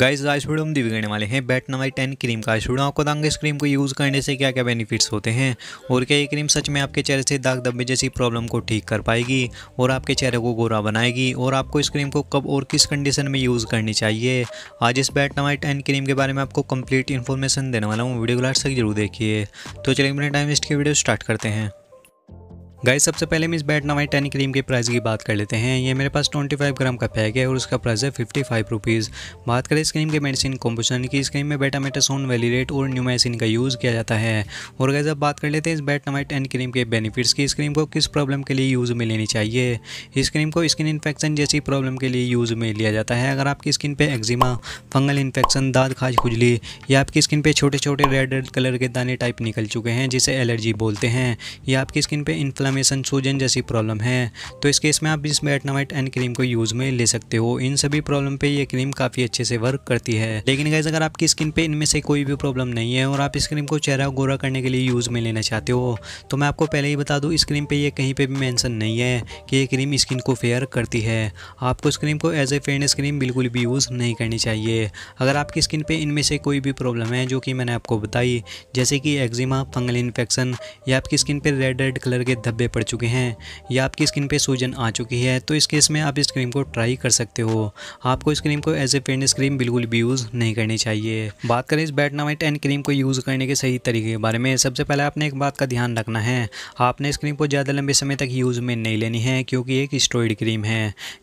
guys आज video हम दिखाने वाले हैं बैट नंबर टेन क्रीम का आज वीडियो आपको दांगे इस क्रीम को यूज़ करने से क्या क्या बेनिफिट्स होते हैं और क्या ये क्रीम सच में आपके चेहरे से दाग धब्बे जैसी प्रॉब्लम को ठीक कर पाएगी और आपके चेहरे को गोरा बनाएगी और आपको इस क्रीम को कब और किस कंडीशन में यूज़ करनी चाहिए आज इस बैट नंबर टेन क्रीम के बारे में आपको कम्प्लीट इन्फॉर्मेशन देने वाला हूँ वीडियो को लाट सक जरूर देखिए तो चलिए मेरे टाइम वेस्ट की वीडियो स्टार्ट करते हैं गाइस सबसे पहले हम इस बैट नवाई टेन क्रीम के प्राइस की बात कर लेते हैं ये मेरे पास 25 ग्राम का पैक है और उसका प्राइस है फिफ्टी फाइव रुपीज़ बात करें इस क्रीम के मेडिसिन कॉम्पोजन की इस क्रीम में बेटामेटासोन वेलीरेट और न्यूमेसिन का यूज़ किया जाता है और गाय अब बात कर लेते हैं इस बैट नवाई टेन क्रीम के बेनिफिट्स की इस क्रीम को किस प्रॉब्लम के लिए यूज़ में लेनी चाहिए इस क्रीम को स्किन इन्फेक्शन जैसी प्रॉब्लम के लिए यूज़ में लिया जाता है अगर आपकी स्किन पर एक्जिमा फंगल इन्फेक्शन दाद खाज खुजली या आपकी स्किन पर छोटे छोटे रेड रेड कलर के दाने टाइप निकल चुके हैं जिसे एलर्जी बोलते हैं या आपकी स्किन पर इन्फ्लम हमें संसूजन जैसी प्रॉब्लम है तो इस केस में आप इस बैटनामाइट एंड क्रीम को यूज़ में ले सकते हो इन सभी प्रॉब्लम पे ये क्रीम काफ़ी अच्छे से वर्क करती है लेकिन गैस अगर आपकी स्किन पे इनमें से कोई भी प्रॉब्लम नहीं है और आप इस क्रीम को चेहरा गोरा करने के लिए यूज़ में लेना चाहते हो तो मैं आपको पहले ही बता दूँ इस क्रीम पर यह कहीं पर भी मैंसन नहीं है कि ये क्रीम स्किन को फेयर करती है आपको इस क्रीम को एज ए फेयरनेस क्रीम बिल्कुल भी यूज़ नहीं करनी चाहिए अगर आपकी स्किन पर इनमें से कोई भी प्रॉब्लम है जो कि मैंने आपको बताई जैसे कि एक्जिमा फंगल इन्फेक्शन या आपकी स्किन पर रेड रेड कलर के धब्बे धब्बे पड़ चुके हैं या आपकी स्किन पे सूजन आ चुकी है तो इस केस में आप इस क्रीम को ट्राई कर सकते हो आपको इस क्रीम को एज ए फेयरनेस क्रीम बिल्कुल भी यूज़ नहीं करनी चाहिए बात करें इस बैटनामाइट एंड क्रीम को यूज़ करने के सही तरीके के बारे में सबसे पहले आपने एक बात का ध्यान रखना है आपने इस क्रीम को ज़्यादा लंबे समय तक यूज़ में नहीं लेनी है क्योंकि एक स्टोइड क्रीम है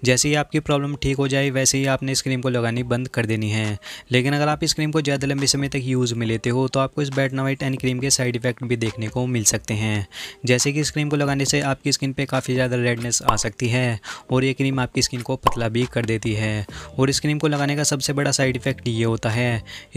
जैसे ही आपकी प्रॉब्लम ठीक हो जाए वैसे ही आपने इस क्रीम को लगानी बंद कर देनी है लेकिन अगर आप इस क्रीम को ज़्यादा लंबे समय तक यूज़ में लेते हो तो आपको इस बैटनामाइट एंड क्रीम के साइड इफेक्ट भी देखने को मिल सकते हैं जैसे कि इस क्रीम को लगाने से आपकी स्किन पे काफ़ी ज़्यादा रेडनेस आ सकती है और ये क्रीम आपकी स्किन को पतला भी कर देती है और इस क्रीम को लगाने का सबसे बड़ा साइड इफ़ेक्ट ये होता है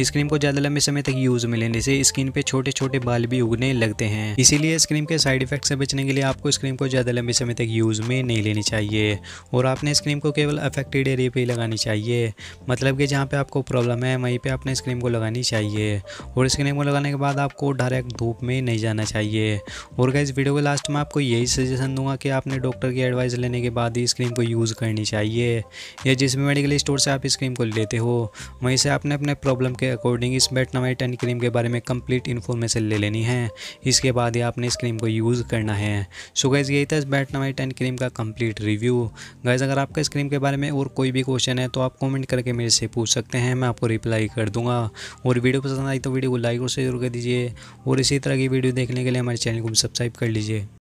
इस क्रीम को ज़्यादा लंबे समय तक यूज़ में लेने से स्किन पे छोटे छोटे बाल भी उगने लगते हैं इसीलिए इस क्रीम के साइड इफ़ेक्ट से बचने के लिए आपको इस क्रीम को ज़्यादा लंबे समय तक यूज़ में नहीं लेनी चाहिए और आपने इस क्रीम को केवल अफेक्टेड एरिया पर ही लगानी चाहिए मतलब कि जहाँ पर आपको प्रॉब्लम है वहीं पर आपने इस क्रीम को लगानी चाहिए और इस क्रीम को लगाने के बाद आपको डायरेक्ट धूप में नहीं जाना चाहिए और क्या वीडियो के लास्ट में आपको यही सजेशन दूंगा कि आपने डॉक्टर की एडवाइस लेने के बाद ही इस क्रीम को यूज़ करनी चाहिए या जिस भी मेडिकल स्टोर से आप इस क्रीम को लेते हो वहीं से आपने अपने प्रॉब्लम के अकॉर्डिंग इस बेटनामाइट एंड क्रीम के बारे में कंप्लीट इन्फॉर्मेशन ले लेनी है इसके बाद ही आपने इस क्रीम को यूज़ करना है सो गैज़ यही था इस बेटनामाइट एंड क्रीम का कम्प्लीट रिव्यू गैज़ अगर आपका इस क्रीम के बारे में और कोई भी क्वेश्चन है तो आप कॉमेंट करके मेरे से पूछ सकते हैं मैं आपको रिप्लाई कर दूँगा और वीडियो पसंद आई तो वीडियो को लाइक और शेयर कर दीजिए और इसी तरह की वीडियो देखने के लिए हमारे चैनल को सब्सक्राइब कर लीजिए